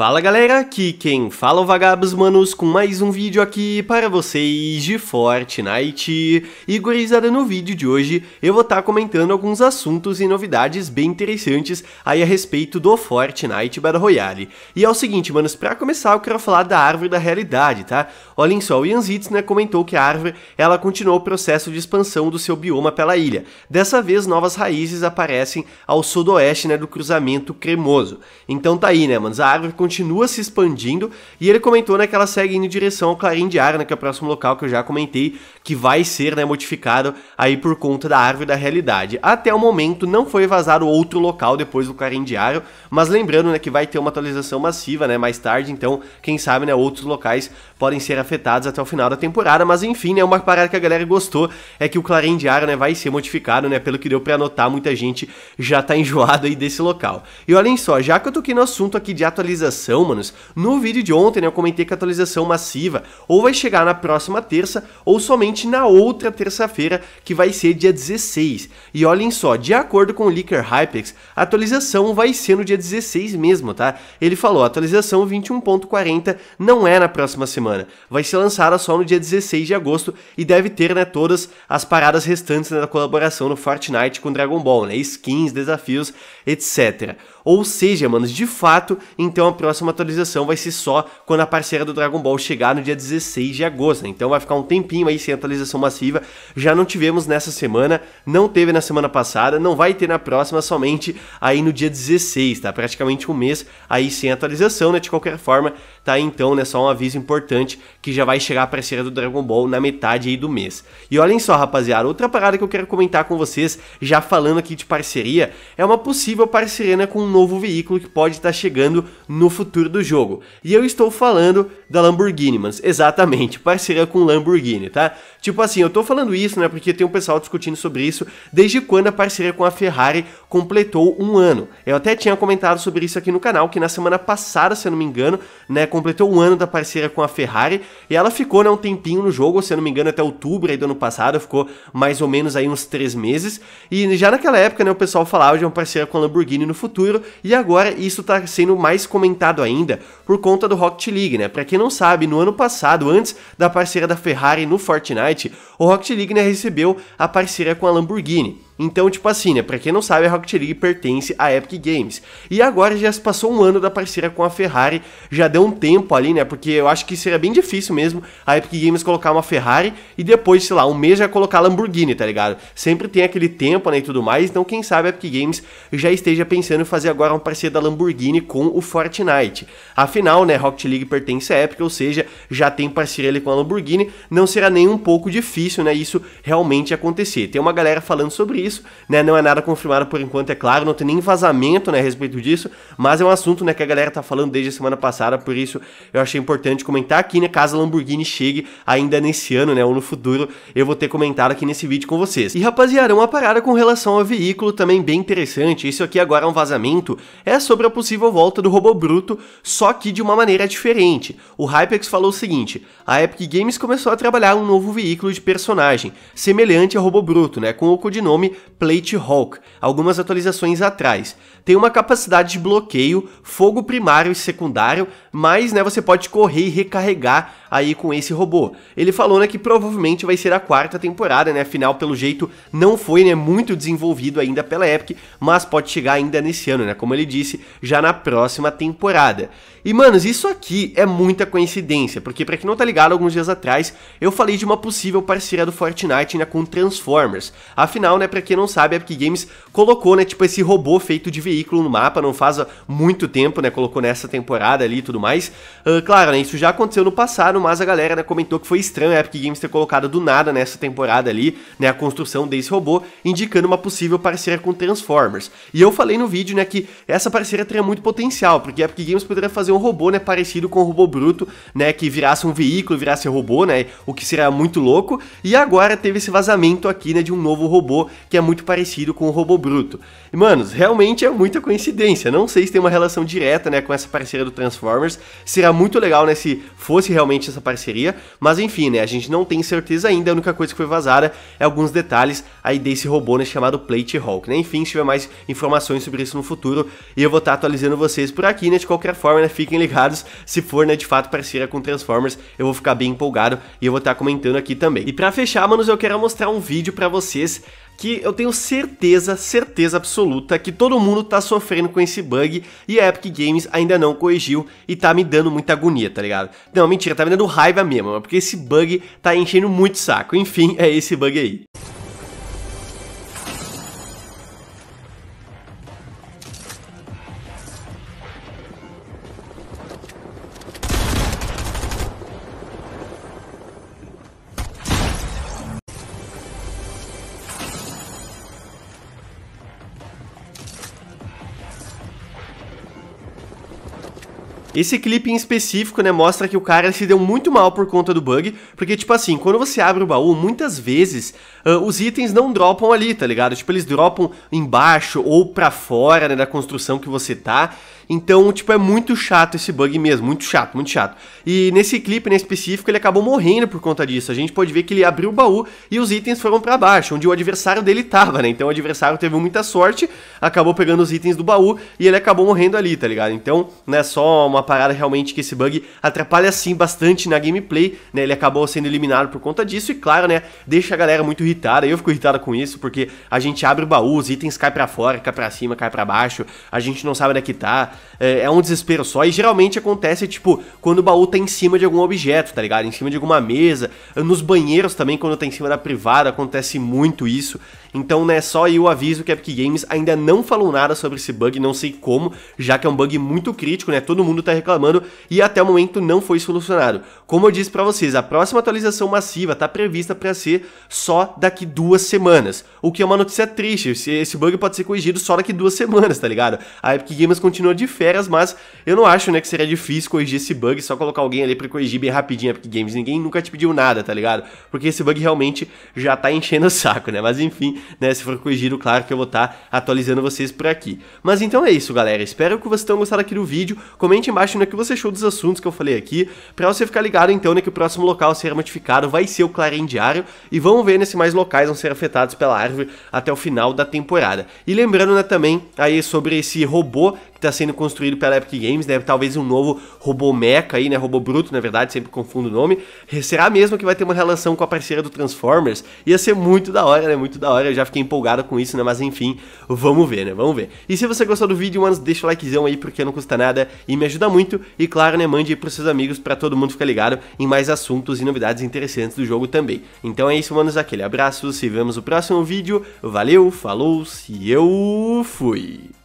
Fala galera, aqui quem fala é o Vagabos Manos com mais um vídeo aqui para vocês de Fortnite. E gurizada, no vídeo de hoje eu vou estar tá comentando alguns assuntos e novidades bem interessantes aí a respeito do Fortnite Battle Royale. E é o seguinte, manos, para começar eu quero falar da árvore da realidade, tá? Olhem só, o Ian Zitzner né, comentou que a árvore, ela continuou o processo de expansão do seu bioma pela ilha. Dessa vez novas raízes aparecem ao sudoeste, né, do cruzamento cremoso. Então tá aí, né, manos, a árvore continua se expandindo e ele comentou né, que ela segue indo em direção ao Clarim de né, que é o próximo local que eu já comentei, que vai ser né, modificado aí por conta da árvore da realidade. Até o momento não foi vazado outro local depois do Clarim Diário, mas lembrando né, que vai ter uma atualização massiva né, mais tarde, então quem sabe né, outros locais podem ser afetados até o final da temporada, mas enfim, né, uma parada que a galera gostou é que o Clarim Diário né, vai ser modificado, né, pelo que deu para notar, muita gente já tá enjoada aí desse local. E olhem só, já que eu aqui no assunto aqui de atualização, atualização, manos. No vídeo de ontem, né, eu comentei que a atualização massiva ou vai chegar na próxima terça ou somente na outra terça-feira, que vai ser dia 16. E olhem só, de acordo com o Leaker Hypex, a atualização vai ser no dia 16 mesmo, tá? Ele falou, a atualização 21.40 não é na próxima semana, vai ser lançada só no dia 16 de agosto e deve ter, né, todas as paradas restantes né, da colaboração no Fortnite com Dragon Ball, né, skins, desafios, etc. Ou seja, manos, de fato, então a próxima atualização vai ser só quando a parceira do Dragon Ball chegar no dia 16 de agosto. Né? Então vai ficar um tempinho aí sem atualização massiva. Já não tivemos nessa semana, não teve na semana passada, não vai ter na próxima, somente aí no dia 16, tá? Praticamente um mês aí sem atualização, né? De qualquer forma, tá aí então, né? Só um aviso importante que já vai chegar a parceira do Dragon Ball na metade aí do mês. E olhem só, rapaziada, outra parada que eu quero comentar com vocês, já falando aqui de parceria, é uma possível parceria né, com um novo veículo que pode estar chegando no futuro do jogo. E eu estou falando da Lamborghini, mas exatamente, parceria com Lamborghini, tá? Tipo assim, eu estou falando isso, né, porque tem um pessoal discutindo sobre isso desde quando a parceria com a Ferrari completou um ano. Eu até tinha comentado sobre isso aqui no canal, que na semana passada, se eu não me engano, né, completou um ano da parceria com a Ferrari e ela ficou né, um tempinho no jogo, se eu não me engano, até outubro aí do ano passado, ficou mais ou menos aí uns três meses. E já naquela época né, o pessoal falava de uma parceria com a Lamborghini no futuro e agora isso está sendo mais comentado ainda por conta do Rocket League. Né? Para quem não sabe, no ano passado, antes da parceria da Ferrari no Fortnite, o Rocket League né, recebeu a parceria com a Lamborghini. Então, tipo assim, né? Pra quem não sabe, a Rocket League pertence à Epic Games. E agora já se passou um ano da parceria com a Ferrari, já deu um tempo ali, né? Porque eu acho que seria bem difícil mesmo a Epic Games colocar uma Ferrari e depois, sei lá, um mês já colocar a Lamborghini, tá ligado? Sempre tem aquele tempo, né? E tudo mais. Então, quem sabe a Epic Games já esteja pensando em fazer agora uma parceria da Lamborghini com o Fortnite. Afinal, né? Rocket League pertence à Epic, ou seja, já tem parceria ali com a Lamborghini. Não será nem um pouco difícil, né? Isso realmente acontecer. Tem uma galera falando sobre isso isso, né? Não é nada confirmado por enquanto, é claro, não tem nem vazamento, né, a respeito disso, mas é um assunto, né, que a galera tá falando desde a semana passada, por isso eu achei importante comentar aqui, né, caso a Lamborghini chegue ainda nesse ano, né, ou no futuro, eu vou ter comentado aqui nesse vídeo com vocês. E rapaziada, uma parada com relação ao veículo também bem interessante, isso aqui agora é um vazamento, é sobre a possível volta do robô bruto, só que de uma maneira diferente. O Hypex falou o seguinte, a Epic Games começou a trabalhar um novo veículo de personagem, semelhante ao robô bruto, né, com o codinome Plate Hawk, algumas atualizações atrás. Tem uma capacidade de bloqueio, fogo primário e secundário, mas né, você pode correr e recarregar aí com esse robô. Ele falou né, que provavelmente vai ser a quarta temporada, né? Afinal, pelo jeito, não foi né, muito desenvolvido ainda pela Epic, mas pode chegar ainda nesse ano, né? Como ele disse, já na próxima temporada. E, manos, isso aqui é muita coincidência, porque para quem não tá ligado, alguns dias atrás eu falei de uma possível parceria do Fortnite né, com Transformers. Afinal, né, pra quem não sabe, a Epic Games colocou, né, tipo, esse robô feito de veículo no mapa, não faz muito tempo, né, colocou nessa temporada ali e tudo mais. Uh, claro, né, isso já aconteceu no passado, mas a galera, né, comentou que foi estranho a Epic Games ter colocado do nada nessa temporada ali, né, a construção desse robô, indicando uma possível parceria com Transformers. E eu falei no vídeo, né, que essa parceria teria muito potencial, porque a Epic Games poderia fazer fazer um robô, né, parecido com o robô bruto, né, que virasse um veículo, virasse robô, né, o que seria muito louco. E agora teve esse vazamento aqui, né, de um novo robô que é muito parecido com o robô bruto. E, manos, realmente é muita coincidência. Não sei se tem uma relação direta, né, com essa parceria do Transformers. Será muito legal, né, se fosse realmente essa parceria, mas enfim, né, a gente não tem certeza ainda. A única coisa que foi vazada é alguns detalhes aí desse robô, né, chamado Plate Hulk, né? Enfim, se tiver mais informações sobre isso no futuro, eu vou estar atualizando vocês por aqui, né, de qualquer forma, né, fiquem ligados, se for, né, de fato parceira com Transformers, eu vou ficar bem empolgado e eu vou estar tá comentando aqui também. E para fechar, manos, eu quero mostrar um vídeo para vocês que eu tenho certeza, certeza absoluta que todo mundo tá sofrendo com esse bug e a Epic Games ainda não corrigiu e tá me dando muita agonia, tá ligado? Não, mentira, tá me dando raiva mesmo, porque esse bug tá enchendo muito saco. Enfim, é esse bug aí. Esse clipe em específico, né, mostra que o cara se deu muito mal por conta do bug, porque, tipo assim, quando você abre o baú, muitas vezes uh, os itens não dropam ali, tá ligado? Tipo, eles dropam embaixo ou pra fora, né, da construção que você tá. Então, tipo, é muito chato esse bug mesmo, muito chato, muito chato. E nesse clipe, né, específico, ele acabou morrendo por conta disso. A gente pode ver que ele abriu o baú e os itens foram para baixo, onde o adversário dele tava, né? Então o adversário teve muita sorte, acabou pegando os itens do baú e ele acabou morrendo ali, tá ligado? Então, né, só uma parada realmente que esse bug atrapalha sim bastante na gameplay, né? Ele acabou sendo eliminado por conta disso e claro, né, deixa a galera muito irritada. Eu fico irritada com isso porque a gente abre o baú, os itens caem para fora, caem para cima, caem para baixo, a gente não sabe onde é que tá é, é um desespero só. E geralmente acontece, tipo, quando o baú tá em cima de algum objeto, tá ligado? Em cima de alguma mesa. Nos banheiros também, quando tá em cima da privada, acontece muito isso. Então, né, só aí o aviso que a Epic Games ainda não falou nada sobre esse bug, não sei como, já que é um bug muito crítico, né? Todo mundo tá reclamando e até o momento não foi solucionado. Como eu disse para vocês, a próxima atualização massiva tá prevista para ser só daqui duas semanas, o que é uma notícia triste. Esse bug pode ser corrigido só daqui duas semanas, tá ligado? A Epic Games continua de férias, mas eu não acho, né, que seria difícil corrigir esse bug, só colocar alguém ali pra corrigir bem rapidinho, porque Games ninguém nunca te pediu nada, tá ligado? Porque esse bug realmente já tá enchendo o saco, né? Mas enfim, né, se for corrigido, claro que eu vou estar tá atualizando vocês por aqui. Mas então é isso, galera. Espero que vocês tenham gostado aqui do vídeo. Comente embaixo né, o que você achou dos assuntos que eu falei aqui, pra você ficar ligado então, né, que o próximo local a ser modificado vai ser o Clarim Diário, e vamos ver né, se mais locais vão ser afetados pela árvore até o final da temporada. E lembrando, né, também aí sobre esse robô está sendo construído pela Epic Games, né? Talvez um novo robô mecha aí, né? Robô bruto, na verdade, sempre confundo o nome. Será mesmo que vai ter uma relação com a parceira do Transformers? Ia ser muito da hora, né? Muito da hora. Eu já fiquei empolgado com isso, né? Mas enfim, vamos ver, né? Vamos ver. E se você gostou do vídeo, mano, deixa o likezão aí porque não custa nada e me ajuda muito. E claro, né? Mande aí pros seus amigos para todo mundo ficar ligado em mais assuntos e novidades interessantes do jogo também. Então é isso, manos. Aquele abraço. Se vemos no próximo vídeo. Valeu, falou, se eu fui.